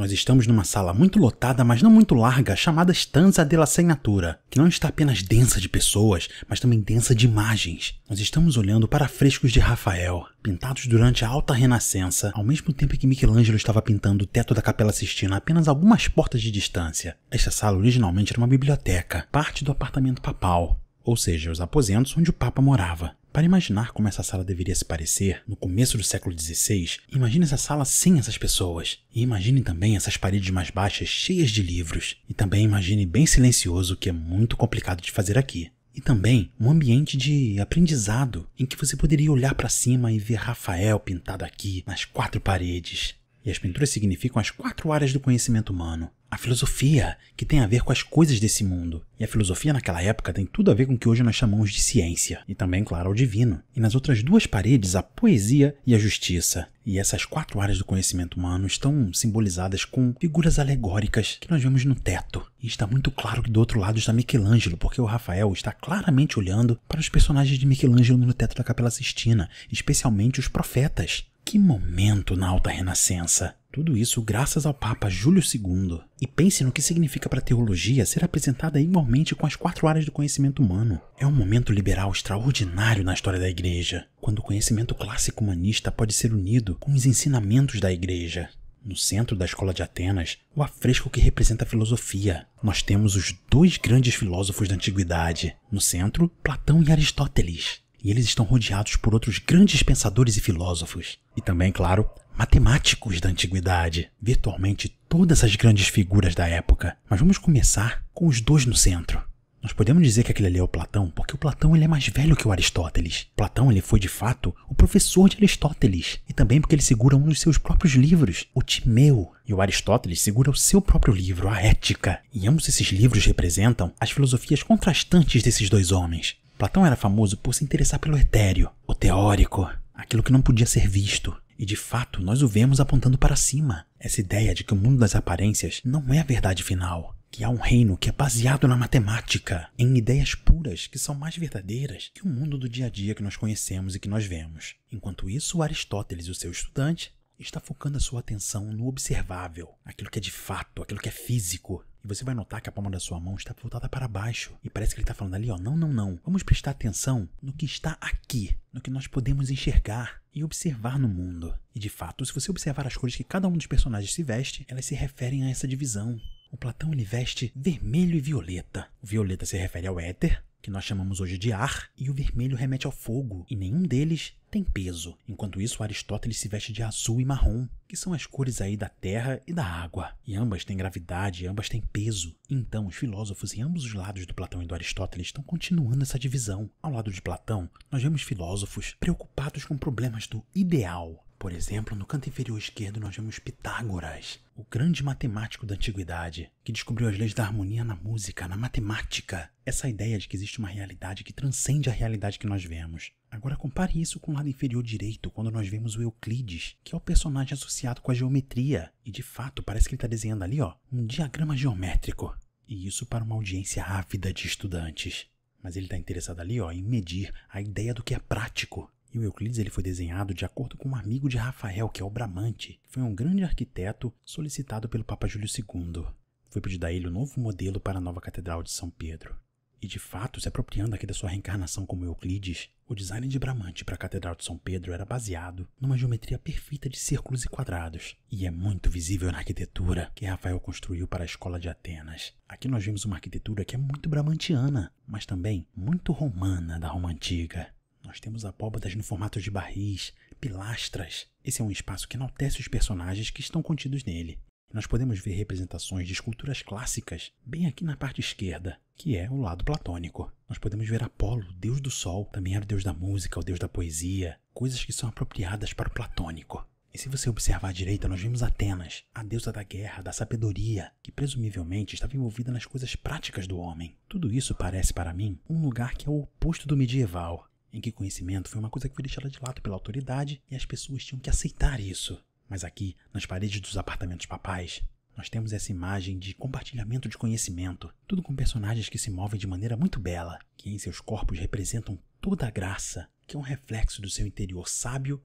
Nós estamos numa sala muito lotada, mas não muito larga, chamada Stanza della Segnatura, que não está apenas densa de pessoas, mas também densa de imagens. Nós estamos olhando para frescos de Rafael, pintados durante a Alta Renascença, ao mesmo tempo que Michelangelo estava pintando o teto da Capela Sistina apenas algumas portas de distância. Esta sala originalmente era uma biblioteca, parte do apartamento papal, ou seja, os aposentos onde o Papa morava. Para imaginar como essa sala deveria se parecer no começo do século XVI, imagine essa sala sem essas pessoas. E imagine também essas paredes mais baixas cheias de livros. E também imagine bem silencioso, que é muito complicado de fazer aqui. E também um ambiente de aprendizado, em que você poderia olhar para cima e ver Rafael pintado aqui nas quatro paredes. E as pinturas significam as quatro áreas do conhecimento humano. A filosofia, que tem a ver com as coisas desse mundo. E a filosofia naquela época tem tudo a ver com o que hoje nós chamamos de ciência. E também, claro, o divino. E nas outras duas paredes, a poesia e a justiça. E essas quatro áreas do conhecimento humano estão simbolizadas com figuras alegóricas que nós vemos no teto. E está muito claro que do outro lado está Michelangelo, porque o Rafael está claramente olhando para os personagens de Michelangelo no teto da Capela Sistina, especialmente os profetas. Que momento na alta renascença! Tudo isso graças ao Papa Júlio II. E pense no que significa para a teologia ser apresentada igualmente com as quatro áreas do conhecimento humano. É um momento liberal extraordinário na história da Igreja, quando o conhecimento clássico humanista pode ser unido com os ensinamentos da Igreja. No centro da Escola de Atenas, o afresco que representa a filosofia. Nós temos os dois grandes filósofos da antiguidade. No centro, Platão e Aristóteles. E eles estão rodeados por outros grandes pensadores e filósofos. E também, claro, matemáticos da antiguidade. Virtualmente todas as grandes figuras da época. Mas vamos começar com os dois no centro. Nós podemos dizer que aquele ali é o Platão, porque o Platão ele é mais velho que o Aristóteles. Platão ele foi de fato o professor de Aristóteles, e também porque ele segura um dos seus próprios livros, o Timeu. E o Aristóteles segura o seu próprio livro, a Ética. E ambos esses livros representam as filosofias contrastantes desses dois homens. Platão era famoso por se interessar pelo etéreo, o teórico, aquilo que não podia ser visto. E de fato, nós o vemos apontando para cima. Essa ideia de que o mundo das aparências não é a verdade final, que há um reino que é baseado na matemática, em ideias puras que são mais verdadeiras que o mundo do dia a dia que nós conhecemos e que nós vemos. Enquanto isso, Aristóteles e o seu estudante está focando a sua atenção no observável, aquilo que é de fato, aquilo que é físico, e você vai notar que a palma da sua mão está voltada para baixo. E parece que ele está falando ali, ó, não, não, não. Vamos prestar atenção no que está aqui, no que nós podemos enxergar e observar no mundo. E de fato, se você observar as cores que cada um dos personagens se veste, elas se referem a essa divisão. O Platão ele veste vermelho e violeta. O violeta se refere ao éter, que nós chamamos hoje de ar, e o vermelho remete ao fogo, e nenhum deles tem peso. Enquanto isso, Aristóteles se veste de azul e marrom, que são as cores aí da terra e da água. E ambas têm gravidade, ambas têm peso. Então, os filósofos em ambos os lados do Platão e do Aristóteles estão continuando essa divisão. Ao lado de Platão, nós vemos filósofos preocupados com problemas do ideal, por exemplo, no canto inferior esquerdo nós vemos Pitágoras, o grande matemático da antiguidade, que descobriu as leis da harmonia na música, na matemática. Essa ideia de que existe uma realidade que transcende a realidade que nós vemos. Agora compare isso com o lado inferior direito, quando nós vemos o Euclides, que é o personagem associado com a geometria. E de fato, parece que ele está desenhando ali, ó, um diagrama geométrico. E isso para uma audiência ávida de estudantes. Mas ele está interessado ali, ó, em medir a ideia do que é prático e o Euclides ele foi desenhado de acordo com um amigo de Rafael, que é o Bramante, que foi um grande arquiteto solicitado pelo Papa Júlio II. Foi pedido a ele um novo modelo para a nova Catedral de São Pedro. E de fato, se apropriando aqui da sua reencarnação como Euclides, o design de Bramante para a Catedral de São Pedro era baseado numa geometria perfeita de círculos e quadrados, e é muito visível na arquitetura que Rafael construiu para a Escola de Atenas. Aqui nós vemos uma arquitetura que é muito bramantiana, mas também muito romana da Roma antiga. Nós temos abóbadas no formato de barris, pilastras. Esse é um espaço que enaltece os personagens que estão contidos nele. Nós podemos ver representações de esculturas clássicas bem aqui na parte esquerda, que é o lado platônico. Nós podemos ver Apolo, deus do sol, também era o deus da música, o deus da poesia, coisas que são apropriadas para o platônico. E se você observar à direita, nós vemos Atenas, a deusa da guerra, da sabedoria, que presumivelmente estava envolvida nas coisas práticas do homem. Tudo isso parece para mim um lugar que é o oposto do medieval, em que conhecimento foi uma coisa que foi deixada de lado pela autoridade e as pessoas tinham que aceitar isso. Mas aqui, nas paredes dos apartamentos papais, nós temos essa imagem de compartilhamento de conhecimento, tudo com personagens que se movem de maneira muito bela, que em seus corpos representam toda a graça, que é um reflexo do seu interior sábio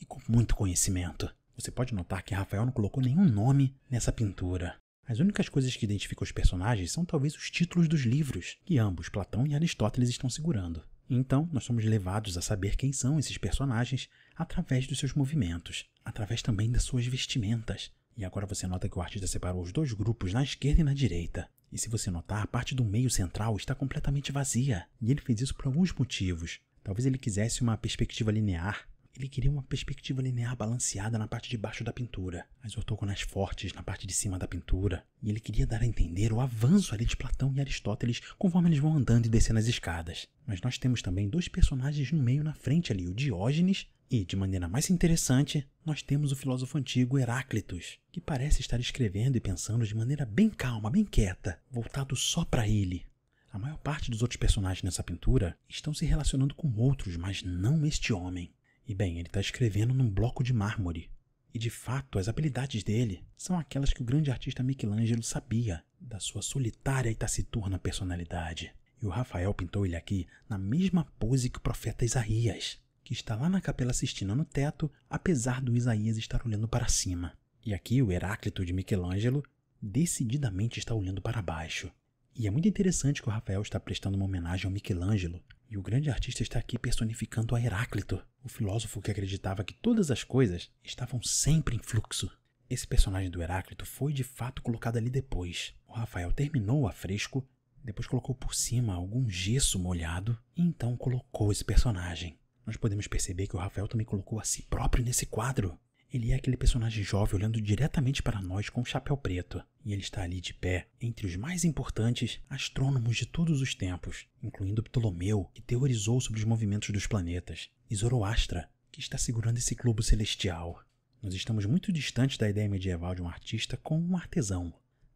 e com muito conhecimento. Você pode notar que Rafael não colocou nenhum nome nessa pintura. As únicas coisas que identificam os personagens são talvez os títulos dos livros, que ambos, Platão e Aristóteles, estão segurando. Então, nós somos levados a saber quem são esses personagens através dos seus movimentos, através também das suas vestimentas. E agora você nota que o artista separou os dois grupos na esquerda e na direita. E se você notar, a parte do meio central está completamente vazia. E ele fez isso por alguns motivos. Talvez ele quisesse uma perspectiva linear ele queria uma perspectiva linear balanceada na parte de baixo da pintura, as ortogonais fortes na parte de cima da pintura, e ele queria dar a entender o avanço ali de Platão e Aristóteles conforme eles vão andando e descendo as escadas. Mas nós temos também dois personagens no meio na frente ali, o Diógenes e, de maneira mais interessante, nós temos o filósofo antigo Heráclitos, que parece estar escrevendo e pensando de maneira bem calma, bem quieta, voltado só para ele. A maior parte dos outros personagens nessa pintura estão se relacionando com outros, mas não este homem. E bem, ele está escrevendo num bloco de mármore. E de fato, as habilidades dele são aquelas que o grande artista Michelangelo sabia, da sua solitária e taciturna personalidade. E o Rafael pintou ele aqui na mesma pose que o profeta Isaías, que está lá na Capela Sistina no teto, apesar do Isaías estar olhando para cima. E aqui o Heráclito de Michelangelo decididamente está olhando para baixo. E é muito interessante que o Rafael está prestando uma homenagem ao Michelangelo, e o grande artista está aqui personificando a Heráclito, o filósofo que acreditava que todas as coisas estavam sempre em fluxo. Esse personagem do Heráclito foi de fato colocado ali depois. O Rafael terminou a fresco, depois colocou por cima algum gesso molhado e então colocou esse personagem. Nós podemos perceber que o Rafael também colocou a si próprio nesse quadro. Ele é aquele personagem jovem olhando diretamente para nós com um chapéu preto, e ele está ali de pé, entre os mais importantes astrônomos de todos os tempos, incluindo Ptolomeu, que teorizou sobre os movimentos dos planetas, e Zoroastra, que está segurando esse globo celestial. Nós estamos muito distantes da ideia medieval de um artista com um artesão.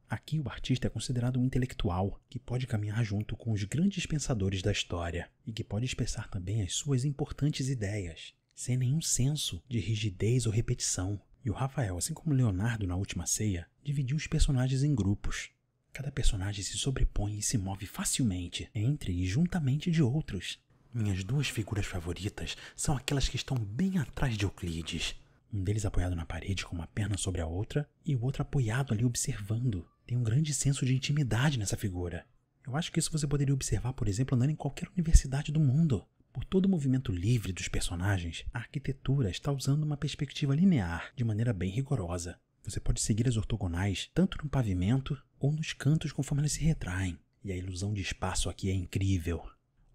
Aqui o artista é considerado um intelectual que pode caminhar junto com os grandes pensadores da história e que pode expressar também as suas importantes ideias sem nenhum senso de rigidez ou repetição. E o Rafael, assim como Leonardo na última ceia, dividiu os personagens em grupos. Cada personagem se sobrepõe e se move facilmente entre e juntamente de outros. Minhas duas figuras favoritas são aquelas que estão bem atrás de Euclides. Um deles apoiado na parede com uma perna sobre a outra e o outro apoiado ali observando. Tem um grande senso de intimidade nessa figura. Eu acho que isso você poderia observar, por exemplo, andando em qualquer universidade do mundo. Por todo o movimento livre dos personagens, a arquitetura está usando uma perspectiva linear de maneira bem rigorosa. Você pode seguir as ortogonais tanto no pavimento ou nos cantos conforme elas se retraem, e a ilusão de espaço aqui é incrível.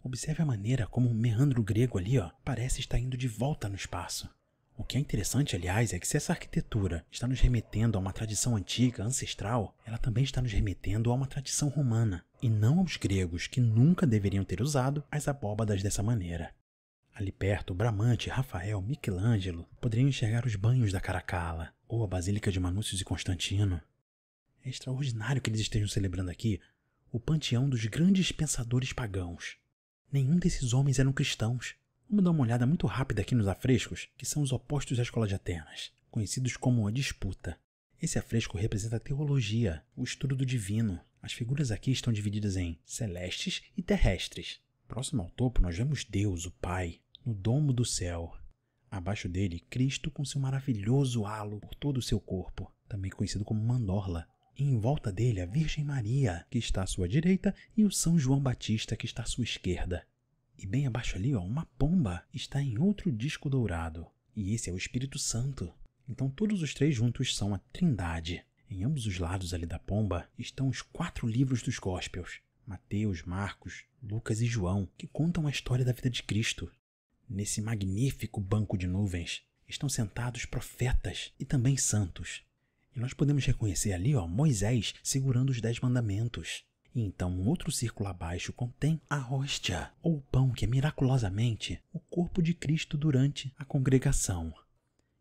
Observe a maneira como um meandro grego ali, ó, parece estar indo de volta no espaço. O que é interessante, aliás, é que se essa arquitetura está nos remetendo a uma tradição antiga, ancestral, ela também está nos remetendo a uma tradição romana, e não aos gregos, que nunca deveriam ter usado as abóbadas dessa maneira. Ali perto, Bramante, Rafael, Michelangelo poderiam enxergar os banhos da Caracala, ou a Basílica de Manúcios e Constantino. É extraordinário que eles estejam celebrando aqui o panteão dos grandes pensadores pagãos. Nenhum desses homens eram cristãos, Vamos dar uma olhada muito rápida aqui nos afrescos, que são os opostos à escola de Atenas, conhecidos como a disputa. Esse afresco representa a teologia, o estudo do divino. As figuras aqui estão divididas em celestes e terrestres. Próximo ao topo, nós vemos Deus, o Pai, no domo do céu. Abaixo dele, Cristo com seu maravilhoso halo por todo o seu corpo, também conhecido como mandorla. E em volta dele, a Virgem Maria, que está à sua direita, e o São João Batista, que está à sua esquerda. E bem abaixo ali, ó, uma pomba está em outro disco dourado. E esse é o Espírito Santo. Então todos os três juntos são a Trindade. Em ambos os lados ali da pomba estão os quatro livros dos Gospels: Mateus, Marcos, Lucas e João, que contam a história da vida de Cristo. Nesse magnífico banco de nuvens estão sentados profetas e também santos. E nós podemos reconhecer ali, ó, Moisés segurando os Dez Mandamentos. E então um outro círculo abaixo contém a hóstia, ou o pão que é miraculosamente o corpo de Cristo durante a congregação.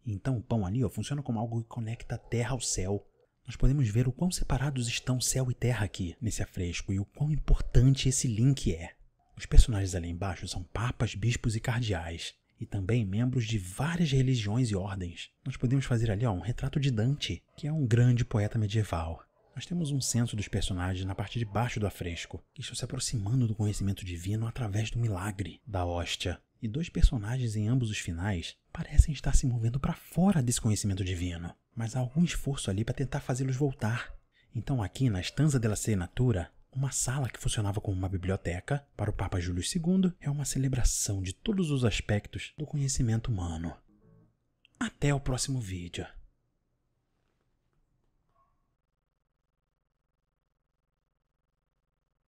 então o pão ali ó, funciona como algo que conecta a terra ao céu. Nós podemos ver o quão separados estão céu e terra aqui nesse afresco e o quão importante esse link é. Os personagens ali embaixo são papas, bispos e cardeais, e também membros de várias religiões e ordens. Nós podemos fazer ali ó, um retrato de Dante, que é um grande poeta medieval. Nós temos um senso dos personagens na parte de baixo do afresco, que estão se aproximando do conhecimento divino através do milagre da hóstia. E dois personagens em ambos os finais parecem estar se movendo para fora desse conhecimento divino, mas há algum esforço ali para tentar fazê-los voltar. Então, aqui na Estanza della Senatura, uma sala que funcionava como uma biblioteca para o Papa Júlio II é uma celebração de todos os aspectos do conhecimento humano. Até o próximo vídeo.